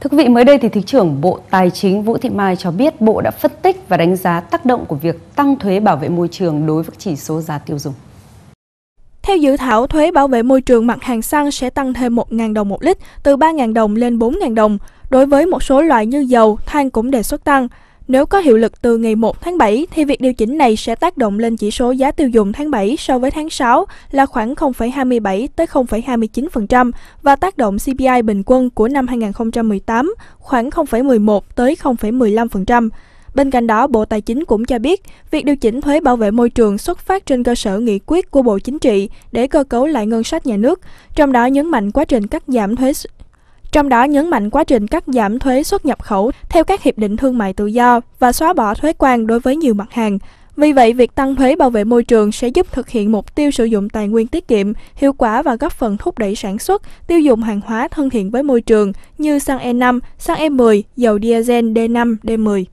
Thưa quý vị, mới đây thì Thứ trưởng Bộ Tài chính Vũ Thị Mai cho biết Bộ đã phân tích và đánh giá tác động của việc tăng thuế bảo vệ môi trường đối với chỉ số giá tiêu dùng. Theo dự thảo, thuế bảo vệ môi trường mặt hàng xăng sẽ tăng thêm 1.000 đồng một lít, từ 3.000 đồng lên 4.000 đồng. Đối với một số loại như dầu, than cũng đề xuất tăng. Nếu có hiệu lực từ ngày 1 tháng 7 thì việc điều chỉnh này sẽ tác động lên chỉ số giá tiêu dùng tháng 7 so với tháng 6 là khoảng 0,27 tới 0,29% và tác động CPI bình quân của năm 2018 khoảng 0,11 tới 0,15%. Bên cạnh đó, Bộ Tài chính cũng cho biết, việc điều chỉnh thuế bảo vệ môi trường xuất phát trên cơ sở nghị quyết của Bộ Chính trị để cơ cấu lại ngân sách nhà nước, trong đó nhấn mạnh quá trình cắt giảm thuế trong đó nhấn mạnh quá trình cắt giảm thuế xuất nhập khẩu theo các hiệp định thương mại tự do và xóa bỏ thuế quan đối với nhiều mặt hàng. Vì vậy, việc tăng thuế bảo vệ môi trường sẽ giúp thực hiện mục tiêu sử dụng tài nguyên tiết kiệm, hiệu quả và góp phần thúc đẩy sản xuất, tiêu dùng hàng hóa thân thiện với môi trường như xăng E5, xăng E10, dầu diesel D5, D10.